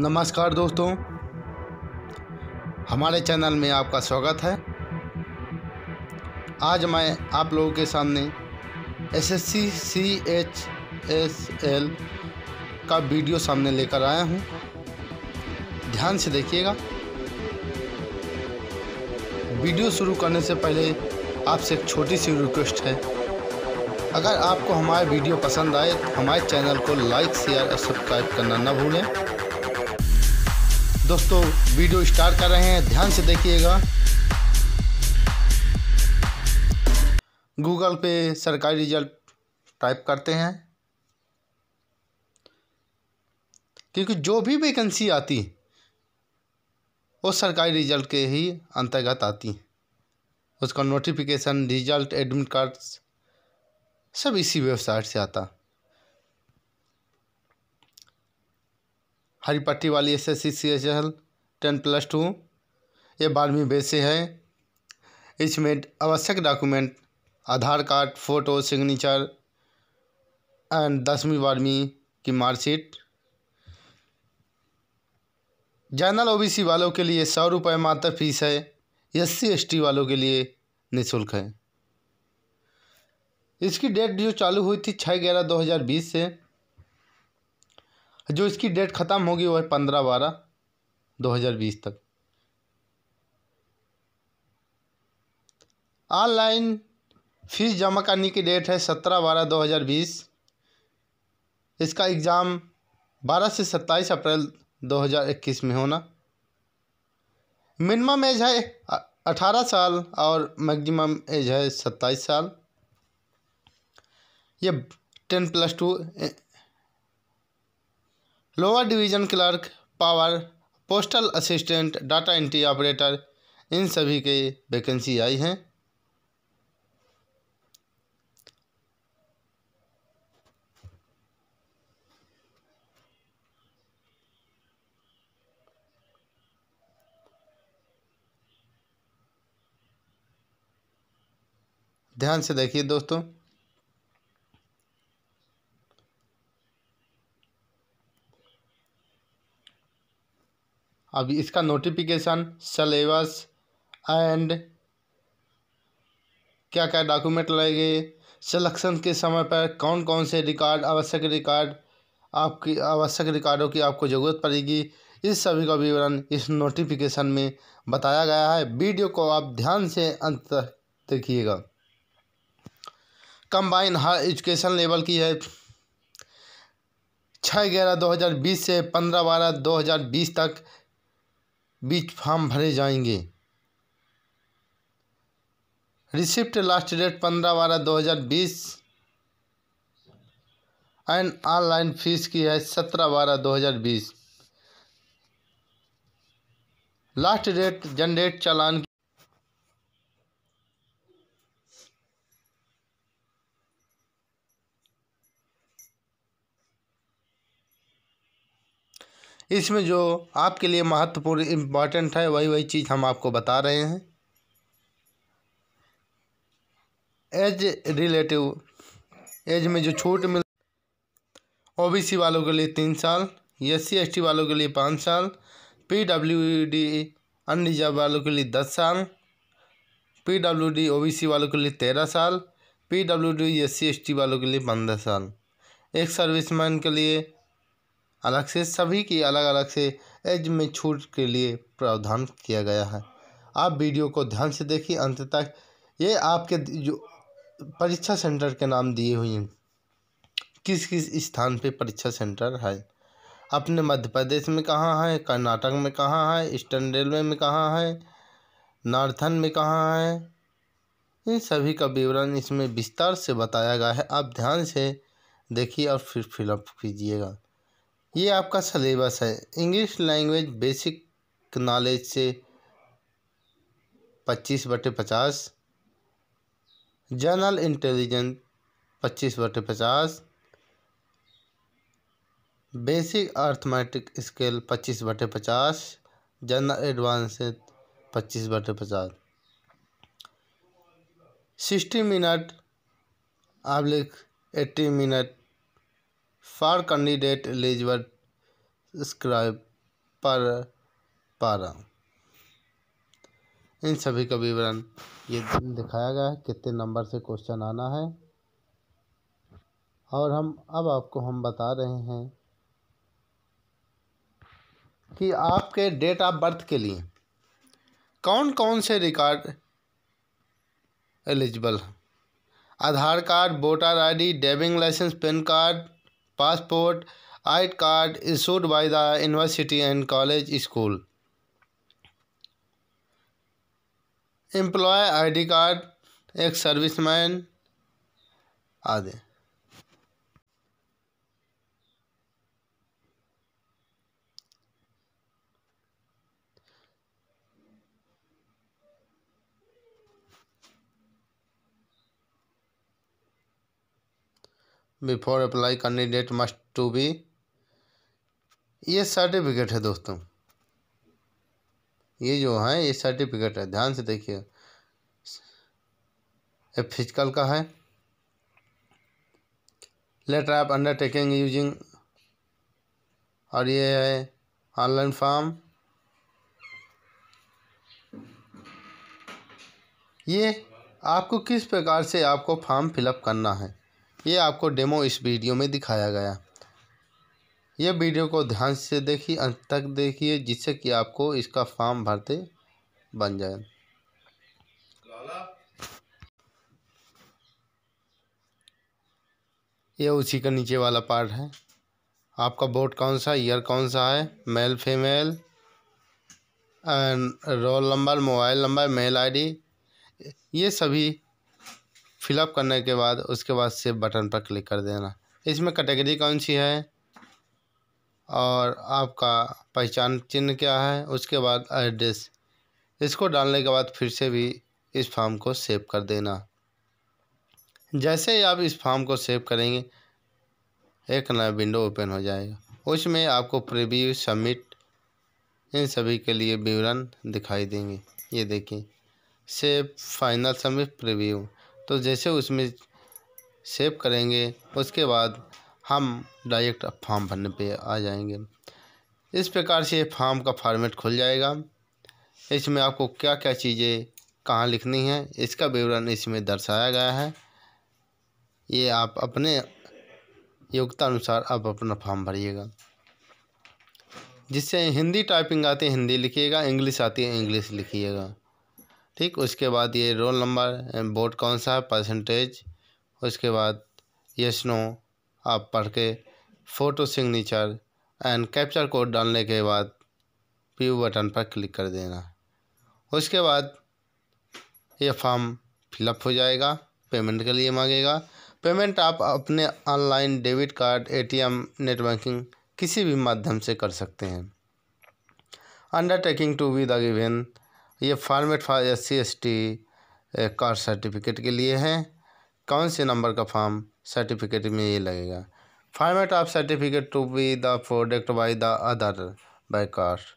नमस्कार दोस्तों हमारे चैनल में आपका स्वागत है आज मैं आप लोगों के सामने S S C C H S L का वीडियो सामने लेकर आया हूँ ध्यान से देखिएगा वीडियो शुरू करने से पहले आपसे एक छोटी सी रिक्वेस्ट है अगर आपको हमारे वीडियो पसंद आए तो हमारे चैनल को लाइक शेयर और सब्सक्राइब करना न भूलें दोस्तों वीडियो स्टार्ट कर रहे हैं ध्यान से देखिएगा गूगल पे सरकारी रिजल्ट टाइप करते हैं क्योंकि जो भी वैकेंसी आती वो सरकारी रिजल्ट के ही अंतर्गत आती उसका नोटिफिकेशन रिजल्ट एडमिट कार्ड्स सब इसी वेबसाइट से आता हरी पट्टी वाली S S C C H L ten plus two ये बारहवीं बेस से है इसमें आवश्यक document Aadhaar card photo signature and दसवीं बारहवीं की मार्कशीट जनरल ओबीसी वालों के लिए सौ रुपये मात्र फीस है एस सी वालों के लिए निःशुल्क है इसकी डेट जो चालू हुई थी छः ग्यारह दो हज़ार बीस से जो इसकी डेट ख़त्म होगी वह पंद्रह बारह दो हज़ार बीस तक ऑनलाइन फीस जमा करने की डेट है सत्रह बारह दो हज़ार बीस इसका एग्ज़ाम बारह से सत्ताईस अप्रैल दो हज़ार इक्कीस में होना मिनिमम एज है अठारह साल और मैक्सिमम एज है सत्ताईस साल ये ten plus two lower division clerk power postal assistant data entry operator इन सभी के वैकेंसी आई हैं ध्यान से देखिए दोस्तों अब इसका नोटिफिकेशन सलेबस एंड क्या क्या डॉक्यूमेंट लगेंगे सिलेक्शन के समय पर कौन कौन से रिकॉर्ड आवश्यक रिकॉर्ड आपकी आवश्यक रिकॉर्डों की आपको ज़रूरत पड़ेगी इस सभी का विवरण इस नोटिफिकेशन में बताया गया है वीडियो को आप ध्यान से अंत तक देखिएगा कंबाइन हाई एजुकेशन लेवल की है छः ग्यारह दो हज़ार बीस से पंद्रह बारह दो हज़ार बीस तक बीच फॉर्म भरे जाएंगे रिसिप्ट लास्ट डेट पंद्रह बारह दो हज़ार बीस एंड ऑनलाइन फीस की है सत्रह बारह दो हज़ार बीस लास्ट डेट जनरेट चालान इसमें जो आपके लिए महत्वपूर्ण इम्पॉर्टेंट है वही वही चीज़ हम आपको बता रहे हैं एज रिलेटिव एज में जो छूट मिल ओबीसी वालों के लिए तीन साल एस सी वालों के लिए पाँच साल पी डब्ल्यू डी अनरिजर्व वालों के लिए दस साल P W D O B C वालों के लिए तेरह साल P W D S C वालों के लिए पंद्रह साल एक सर्विसमैन के लिए अलग से सभी की अलग अलग से एज में छूट के लिए प्रावधान किया गया है आप वीडियो को ध्यान से देखिए अंत तक ये आपके जो परीक्षा सेंटर के नाम दिए हुए हैं किस किस स्थान पे परीक्षा सेंटर है अपने मध्य प्रदेश में कहाँ है कर्नाटक में कहाँ है ईस्टर्न रेलवे में कहाँ है नार्थन में कहाँ है इन सभी का विवरण इसमें विस्तार से बताया गया है आप ध्यान से देखिए और फिर फिलअप कीजिएगा ये आपका सलेबस है इंग्लिश लैंग्वेज बेसिक नॉलेज से पच्चीस बटे पचास जनरल इंटेलिजेंस पच्चीस बटे पचास बेसिक अर्थमेटिक स्केल पच्चीस बटे पचास जनरल एडवांस पच्चीस बटे पचास सिक्सटी मिनट आप लिख eighty minute for candidate eligible scribe पर पारा इन सभी का विवरण ये दिखाया गया है कितने नंबर से क्वेश्चन आना है और हम अब आपको हम बता रहे हैं कि आपके डेट ऑफ बर्थ के लिए कौन कौन से record eligible Aadhaar card voter ID driving licence pan card passport I card issued by the university and college school employ I D card एक सर्विसमैन आदि before apply candidate must to be ये certificate है दोस्तों ये जो है ये certificate है ध्यान से देखिए फिजिकल का है लेटर आप अंडरटेकिंग यूजिंग और ये है ऑनलाइन फॉर्म ये आपको किस प्रकार से आपको फॉर्म फिलअप करना है ये आपको डेमो इस वीडियो में दिखाया गया यह वीडियो को ध्यान से देखिए अंत तक देखिए जिससे कि आपको इसका फॉर्म भरते बन जाए ये उसी का नीचे वाला पार्ट है आपका बोर्ड कौन सा ईयर कौन सा है male female and roll number mobile number mail ID ये सभी फिलअप करने के बाद उसके बाद सेव बटन पर क्लिक कर देना इसमें कैटेगरी कौन सी है और आपका पहचान चिन्ह क्या है उसके बाद एड्रेस इसको डालने के बाद फिर से भी इस फॉर्म को सेव कर देना जैसे ही आप इस फॉर्म को सेव करेंगे एक नया विंडो ओपन हो जाएगा उसमें आपको प्रीव्यू सबमिट इन सभी के लिए विवरण दिखाई देंगे ये देखिए सेव फाइनल सबमिट प्रीव्यू तो जैसे उसमें सेव करेंगे उसके बाद हम डायरेक्ट फॉर्म भरने पे आ जाएंगे इस प्रकार से फॉर्म का फॉर्मेट खुल जाएगा इसमें आपको क्या क्या चीज़ें कहाँ लिखनी हैं इसका विवरण इसमें दर्शाया गया है ये आप अपने योग्यता अनुसार आप अपना फॉर्म भरिएगा जिससे हिंदी टाइपिंग आती है हिंदी लिखिएगा इंग्लिश आती है इंग्लिश लिखिएगा ठीक उसके बाद ये रोल नंबर बोर्ड कौन सा है परसेंटेज उसके बाद यस नो आप पढ़ के photo signature and captcha code डालने के बाद पी बटन पर क्लिक कर देना उसके बाद ये फॉर्म फिलअप हो जाएगा पेमेंट के लिए मांगेगा पेमेंट आप अपने online debit card ATM net banking किसी भी माध्यम से कर सकते हैं undertaking to with the given ये format for S C S T caste certificate के लिए है कौन से नंबर का फॉर्म सर्टिफिकेट में ये लगेगा format of certificate to be the product by the other by caste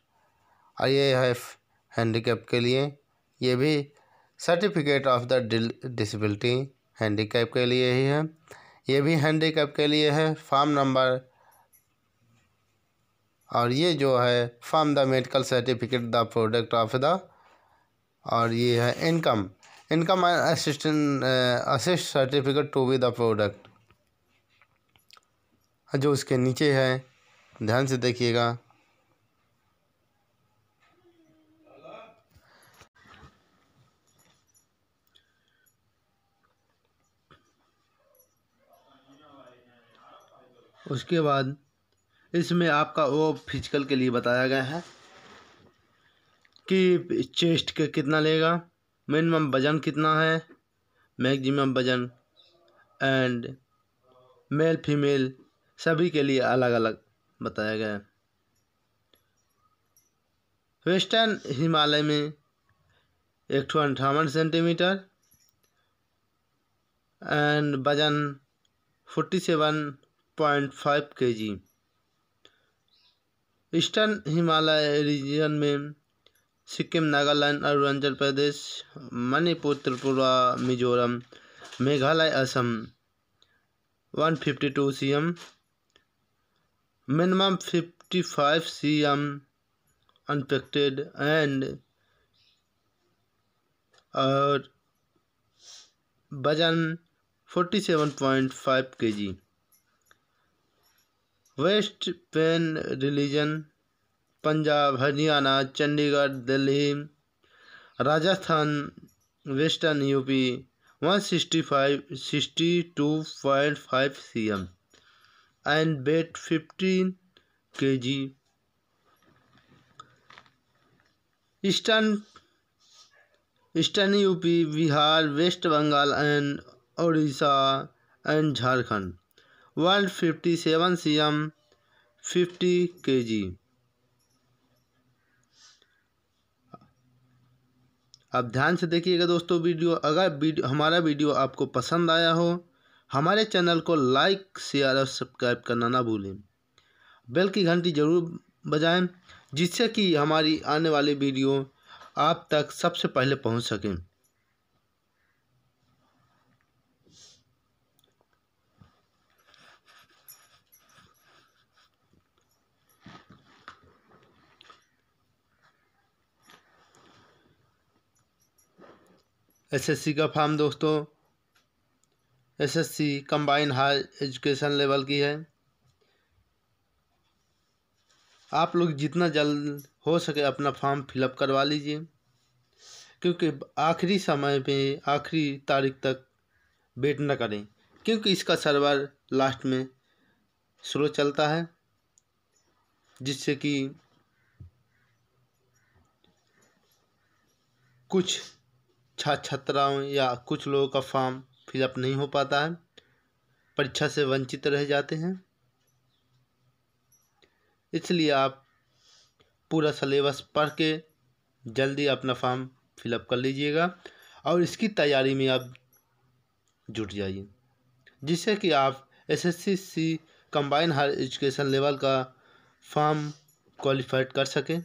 और ये है हैंडीकैप के लिए ये भी certificate of the disability handicap के लिए ही है ये भी हैंडीकैप के लिए है फॉर्म नंबर और ये जो है form the medical certificate the product of the और ये है income income assistant assist certificate to with the product जो उसके नीचे है ध्यान से देखिएगा उसके बाद इसमें आपका वो फिजिकल के लिए बताया गया है कि चेस्ट के कितना लेगा मिनिमम वज़न कितना है मैक्सिमम वज़न एंड मेल फीमेल सभी के लिए अलग अलग बताया गया है वेस्टर्न हिमालय में एक सौ अंठावन सेंटीमीटर एंड वजन forty seven point five K G eastern Himalaya region में Sikkim Nagaland Arunachal Pradesh Manipur Tripura Mizoram Meghalaya Assam one fifty two C M minimum fifty five C M unaffected and और वजन forty seven point five K G west pen religion Punjab Haryana Chandigarh Delhi Rajasthan western UP one sixty five sixty two point five C M and weight fifteen K G eastern eastern UP Bihar west Bengal and Orissa and Jharkhand one fifty seven C M fifty K G अब ध्यान से देखिएगा दोस्तों video अगर video हमारा video आपको पसंद आया हो हमारे चैनल को लाइक शेयर और सब्सक्राइब करना ना भूलें बेल की घंटी ज़रूर बजाएं जिससे कि हमारी आने वाली वीडियो आप तक सबसे पहले पहुंच सकें एसएससी का फॉर्म दोस्तों SSC combine high education level की है आप लोग जितना जल्द हो सके अपना फॉर्म फिलअप करवा लीजिए क्योंकि आखिरी समय पे आखिरी तारीख तक वेट न करें क्योंकि इसका सर्वर लास्ट में स्लो चलता है जिससे कि कुछ छात्र छात्राओं या कुछ लोगों का फॉर्म फिलअप नहीं हो पाता है परीक्षा से वंचित रह जाते हैं इसलिए आप पूरा सलेबस पढ़ के जल्दी अपना फॉर्म फिलअप कर लीजिएगा और इसकी तैयारी में आप जुट जाइए जिससे कि आप SSC combine higher education level का फॉर्म क्वालिफाइड कर सकें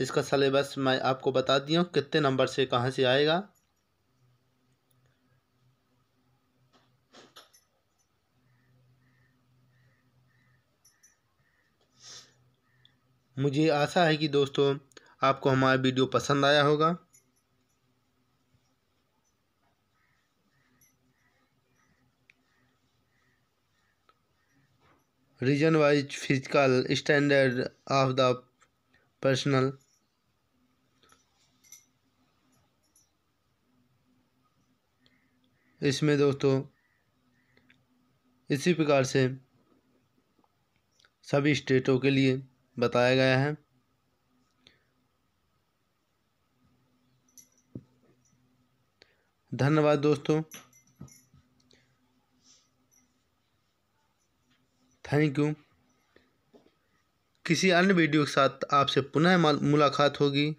इसका सलेबस मैं आपको बता दिया हूँ कितने नंबर से कहाँ से आएगा मुझे आशा है कि दोस्तों आपको हमारा वीडियो पसंद आया होगा region wise physical standard of the personal इसमें दोस्तों इसी प्रकार से सभी स्टेटों के लिए बताया गया है धन्यवाद दोस्तों थैंक यू किसी अन्य वीडियो के साथ आपसे पुनः मुलाकात होगी